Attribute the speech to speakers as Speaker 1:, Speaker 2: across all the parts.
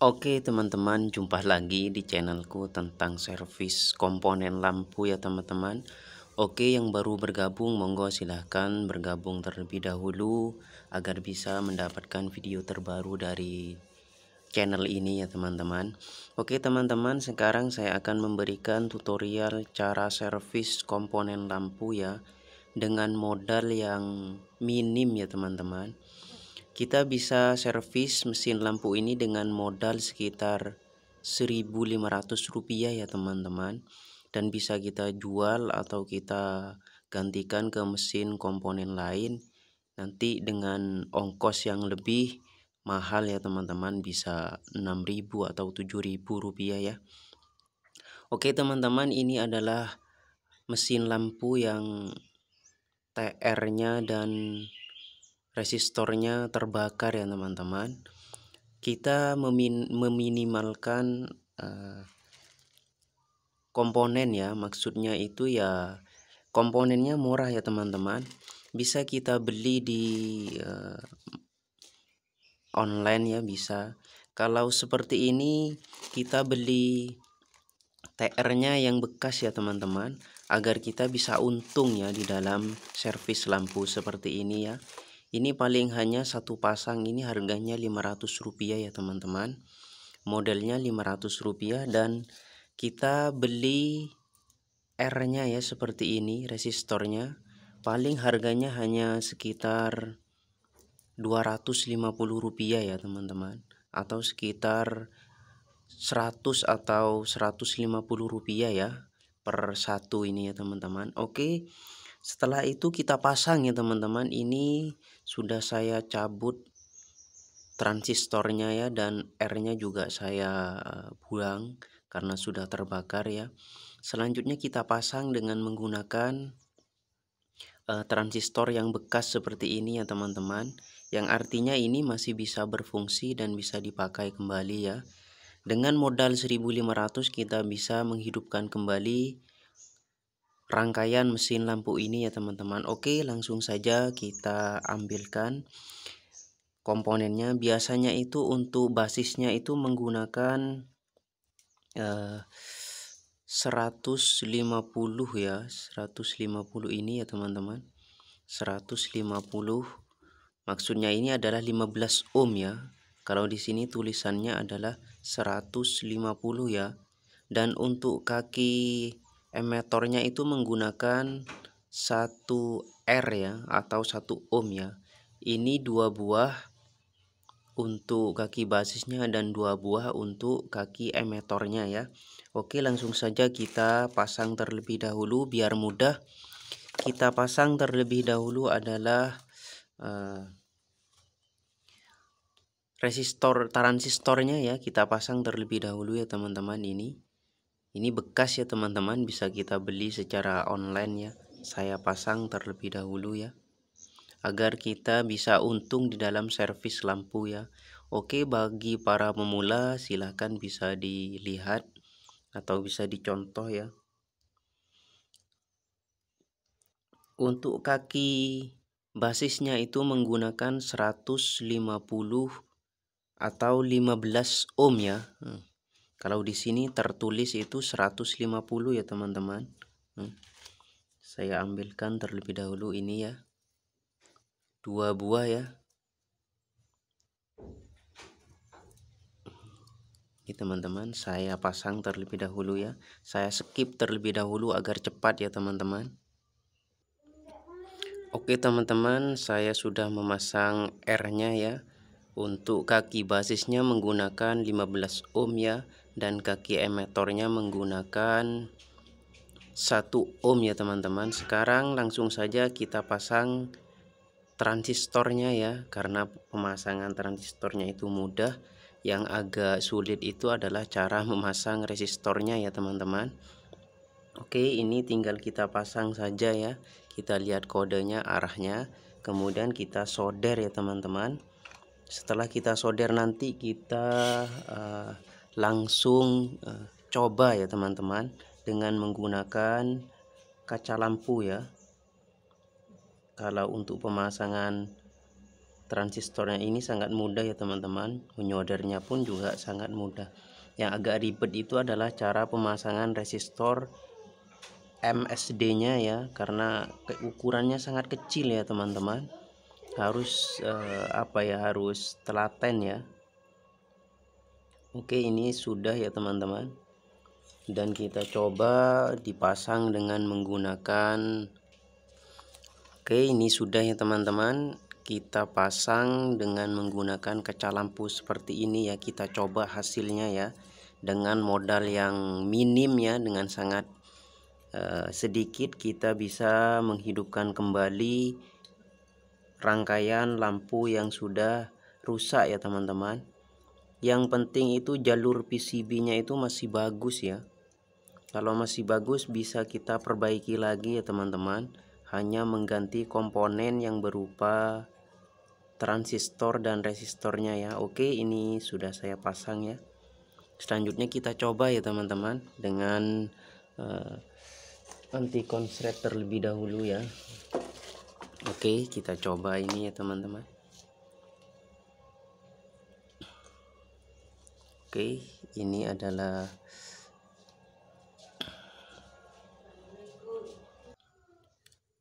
Speaker 1: Oke teman-teman jumpa lagi di channelku tentang servis komponen lampu ya teman-teman Oke yang baru bergabung monggo silahkan bergabung terlebih dahulu Agar bisa mendapatkan video terbaru dari channel ini ya teman-teman Oke teman-teman sekarang saya akan memberikan tutorial cara servis komponen lampu ya Dengan modal yang minim ya teman-teman kita bisa servis mesin lampu ini dengan modal sekitar rp rupiah ya teman-teman dan bisa kita jual atau kita gantikan ke mesin komponen lain nanti dengan ongkos yang lebih mahal ya teman-teman bisa 6000 atau 7000 rupiah ya Oke teman-teman ini adalah mesin lampu yang TR nya dan resistornya terbakar ya teman-teman kita memin meminimalkan uh, komponen ya maksudnya itu ya komponennya murah ya teman-teman bisa kita beli di uh, online ya bisa kalau seperti ini kita beli TR-nya yang bekas ya teman-teman agar kita bisa untung ya di dalam servis lampu seperti ini ya ini paling hanya satu pasang ini harganya 500 rupiah ya teman-teman modelnya 500 rupiah dan kita beli R nya ya seperti ini resistornya paling harganya hanya sekitar 250 rupiah ya teman-teman atau sekitar 100 atau 150 rupiah ya per satu ini ya teman-teman oke setelah itu kita pasang ya teman-teman ini sudah saya cabut transistornya ya dan R-nya juga saya buang karena sudah terbakar ya selanjutnya kita pasang dengan menggunakan uh, transistor yang bekas seperti ini ya teman-teman yang artinya ini masih bisa berfungsi dan bisa dipakai kembali ya dengan modal 1500 kita bisa menghidupkan kembali rangkaian mesin lampu ini ya teman-teman Oke langsung saja kita ambilkan komponennya biasanya itu untuk basisnya itu menggunakan eh, 150 ya 150 ini ya teman-teman 150 maksudnya ini adalah 15 ohm ya kalau di sini tulisannya adalah 150 ya dan untuk kaki emetornya itu menggunakan satu R ya atau satu ohm ya ini dua buah untuk kaki basisnya dan dua buah untuk kaki emetornya ya Oke langsung saja kita pasang terlebih dahulu biar mudah kita pasang terlebih dahulu adalah uh, resistor transistornya ya kita pasang terlebih dahulu ya teman-teman ini ini bekas ya teman-teman bisa kita beli secara online ya saya pasang terlebih dahulu ya agar kita bisa untung di dalam servis lampu ya Oke bagi para pemula silahkan bisa dilihat atau bisa dicontoh ya untuk kaki basisnya itu menggunakan 150 atau 15 ohm ya hmm. Kalau di sini tertulis itu 150 ya teman-teman. Hmm. Saya ambilkan terlebih dahulu ini ya. Dua buah ya. Ini teman-teman, saya pasang terlebih dahulu ya. Saya skip terlebih dahulu agar cepat ya teman-teman. Oke teman-teman, saya sudah memasang R-nya ya. Untuk kaki basisnya menggunakan 15 ohm ya dan kaki emetornya menggunakan 1 ohm ya teman-teman sekarang langsung saja kita pasang transistornya ya karena pemasangan transistornya itu mudah yang agak sulit itu adalah cara memasang resistornya ya teman-teman oke ini tinggal kita pasang saja ya kita lihat kodenya arahnya kemudian kita solder ya teman-teman setelah kita solder nanti kita uh, langsung uh, coba ya teman-teman dengan menggunakan kaca lampu ya kalau untuk pemasangan transistornya ini sangat mudah ya teman-teman menyodernya pun juga sangat mudah yang agak ribet itu adalah cara pemasangan resistor MSD nya ya karena ukurannya sangat kecil ya teman-teman harus eh, apa ya harus telaten ya Oke ini sudah ya teman-teman dan kita coba dipasang dengan menggunakan Oke ini sudah ya teman-teman kita pasang dengan menggunakan kaca lampu seperti ini ya kita coba hasilnya ya dengan modal yang minim ya dengan sangat uh, sedikit kita bisa menghidupkan kembali rangkaian lampu yang sudah rusak ya teman-teman yang penting itu jalur PCB nya itu masih bagus ya kalau masih bagus bisa kita perbaiki lagi ya teman-teman hanya mengganti komponen yang berupa transistor dan resistornya ya oke ini sudah saya pasang ya selanjutnya kita coba ya teman-teman dengan uh, eh, anti konsret terlebih dahulu ya oke kita coba ini ya teman-teman Oke, ini adalah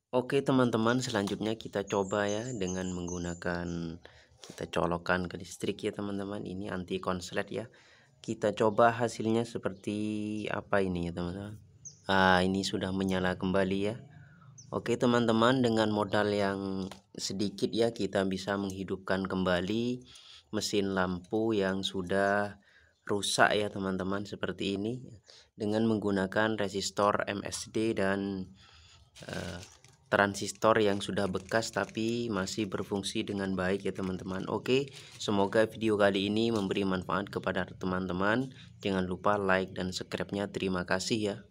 Speaker 1: Oke teman-teman selanjutnya kita coba ya dengan menggunakan kita colokan ke listrik ya teman-teman ini anti konslet ya kita coba hasilnya seperti apa ini ya teman-teman ah ini sudah menyala kembali ya Oke teman-teman dengan modal yang sedikit ya kita bisa menghidupkan kembali mesin lampu yang sudah rusak ya teman-teman seperti ini dengan menggunakan resistor MSD dan uh, transistor yang sudah bekas tapi masih berfungsi dengan baik ya teman-teman Oke semoga video kali ini memberi manfaat kepada teman-teman jangan lupa like dan subscribe nya terima kasih ya